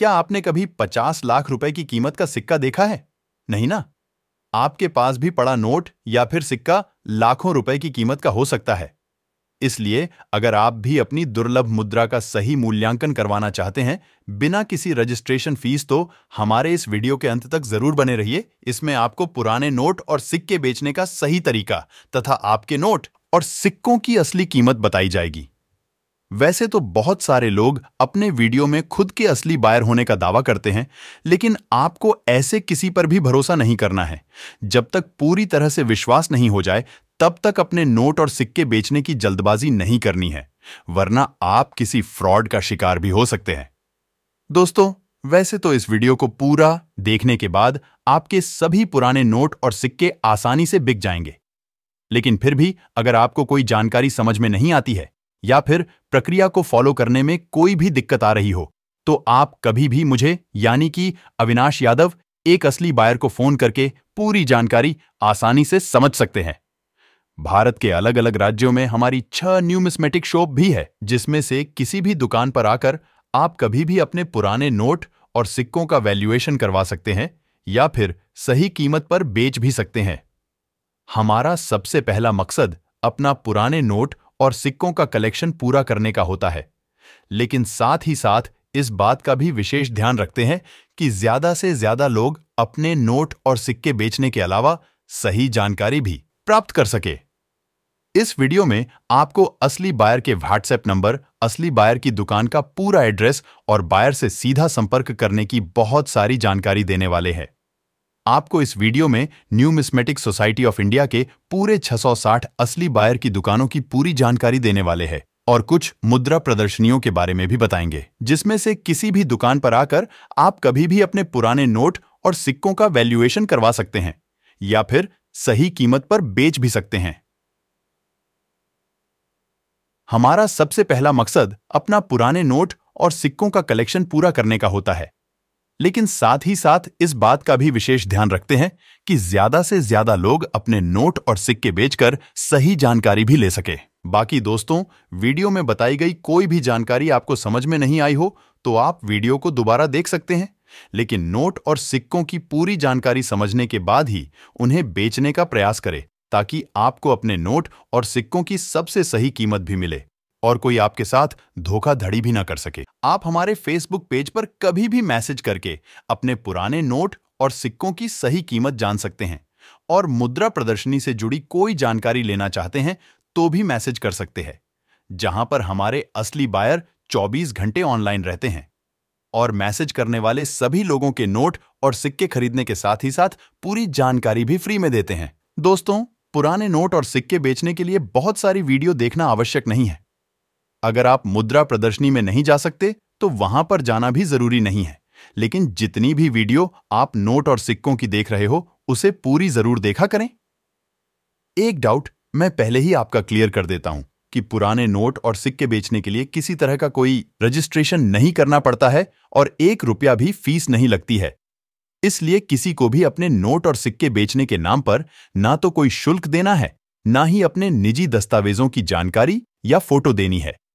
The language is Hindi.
क्या आपने कभी पचास लाख रुपए की कीमत का सिक्का देखा है नहीं ना आपके पास भी पड़ा नोट या फिर सिक्का लाखों रुपए की कीमत का हो सकता है इसलिए अगर आप भी अपनी दुर्लभ मुद्रा का सही मूल्यांकन करवाना चाहते हैं बिना किसी रजिस्ट्रेशन फीस तो हमारे इस वीडियो के अंत तक जरूर बने रहिए इसमें आपको पुराने नोट और सिक्के बेचने का सही तरीका तथा आपके नोट और सिक्कों की असली कीमत बताई जाएगी वैसे तो बहुत सारे लोग अपने वीडियो में खुद के असली बायर होने का दावा करते हैं लेकिन आपको ऐसे किसी पर भी भरोसा नहीं करना है जब तक पूरी तरह से विश्वास नहीं हो जाए तब तक अपने नोट और सिक्के बेचने की जल्दबाजी नहीं करनी है वरना आप किसी फ्रॉड का शिकार भी हो सकते हैं दोस्तों वैसे तो इस वीडियो को पूरा देखने के बाद आपके सभी पुराने नोट और सिक्के आसानी से बिक जाएंगे लेकिन फिर भी अगर आपको कोई जानकारी समझ में नहीं आती है या फिर प्रक्रिया को फॉलो करने में कोई भी दिक्कत आ रही हो तो आप कभी भी मुझे यानी कि अविनाश यादव एक असली बायर को फोन करके पूरी जानकारी आसानी से समझ सकते हैं भारत के अलग अलग राज्यों में हमारी छह न्यूमिस्मेटिक शॉप भी है जिसमें से किसी भी दुकान पर आकर आप कभी भी अपने पुराने नोट और सिक्कों का वैल्यूएशन करवा सकते हैं या फिर सही कीमत पर बेच भी सकते हैं हमारा सबसे पहला मकसद अपना पुराने नोट और सिक्कों का कलेक्शन पूरा करने का होता है लेकिन साथ ही साथ इस बात का भी विशेष ध्यान रखते हैं कि ज्यादा से ज्यादा लोग अपने नोट और सिक्के बेचने के अलावा सही जानकारी भी प्राप्त कर सके इस वीडियो में आपको असली बायर के व्हाट्सएप नंबर असली बायर की दुकान का पूरा एड्रेस और बायर से सीधा संपर्क करने की बहुत सारी जानकारी देने वाले हैं आपको इस वीडियो में न्यूमिस्मेटिक सोसाइटी ऑफ इंडिया के पूरे 660 असली बायर की दुकानों की पूरी जानकारी देने वाले हैं और कुछ मुद्रा प्रदर्शनियों के बारे में भी बताएंगे जिसमें से किसी भी दुकान पर आकर आप कभी भी अपने पुराने नोट और सिक्कों का वैल्यूएशन करवा सकते हैं या फिर सही कीमत पर बेच भी सकते हैं हमारा सबसे पहला मकसद अपना पुराने नोट और सिक्कों का कलेक्शन पूरा करने का होता है लेकिन साथ ही साथ इस बात का भी विशेष ध्यान रखते हैं कि ज्यादा से ज्यादा लोग अपने नोट और सिक्के बेचकर सही जानकारी भी ले सके बाकी दोस्तों वीडियो में बताई गई कोई भी जानकारी आपको समझ में नहीं आई हो तो आप वीडियो को दोबारा देख सकते हैं लेकिन नोट और सिक्कों की पूरी जानकारी समझने के बाद ही उन्हें बेचने का प्रयास करें ताकि आपको अपने नोट और सिक्कों की सबसे सही कीमत भी मिले और कोई आपके साथ धोखाधड़ी भी ना कर सके आप हमारे फेसबुक पेज पर कभी भी मैसेज करके अपने पुराने नोट और सिक्कों की सही कीमत जान सकते हैं और मुद्रा प्रदर्शनी से जुड़ी कोई जानकारी लेना चाहते हैं तो भी मैसेज कर सकते हैं जहां पर हमारे असली बायर 24 घंटे ऑनलाइन रहते हैं और मैसेज करने वाले सभी लोगों के नोट और सिक्के खरीदने के साथ ही साथ पूरी जानकारी भी फ्री में देते हैं दोस्तों पुराने नोट और सिक्के बेचने के लिए बहुत सारी वीडियो देखना आवश्यक नहीं है अगर आप मुद्रा प्रदर्शनी में नहीं जा सकते तो वहां पर जाना भी जरूरी नहीं है लेकिन जितनी भी वीडियो आप नोट और सिक्कों की देख रहे हो उसे पूरी जरूर देखा करें एक डाउट मैं पहले ही आपका क्लियर कर देता हूं कि पुराने नोट और सिक्के बेचने के लिए किसी तरह का कोई रजिस्ट्रेशन नहीं करना पड़ता है और एक रुपया भी फीस नहीं लगती है इसलिए किसी को भी अपने नोट और सिक्के बेचने के नाम पर ना तो कोई शुल्क देना है ना ही अपने निजी दस्तावेजों की जानकारी या फोटो देनी है